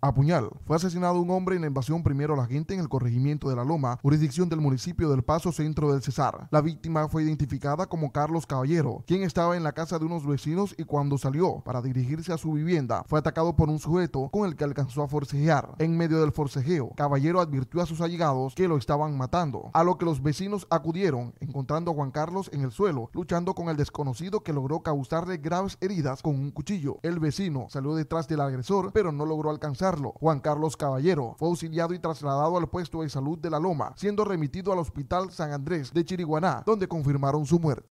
A Puñal fue asesinado un hombre en la invasión primero a la gente en el corregimiento de La Loma, jurisdicción del municipio del Paso Centro del Cesar. La víctima fue identificada como Carlos Caballero, quien estaba en la casa de unos vecinos y cuando salió para dirigirse a su vivienda fue atacado por un sujeto con el que alcanzó a forcejear. En medio del forcejeo, Caballero advirtió a sus allegados que lo estaban matando, a lo que los vecinos acudieron, encontrando a Juan Carlos en el suelo, luchando con el desconocido que logró causarle graves heridas con un cuchillo. El vecino salió detrás del agresor, pero no logró alcanzar Juan Carlos Caballero. Fue auxiliado y trasladado al puesto de salud de La Loma, siendo remitido al Hospital San Andrés de Chiriguaná, donde confirmaron su muerte.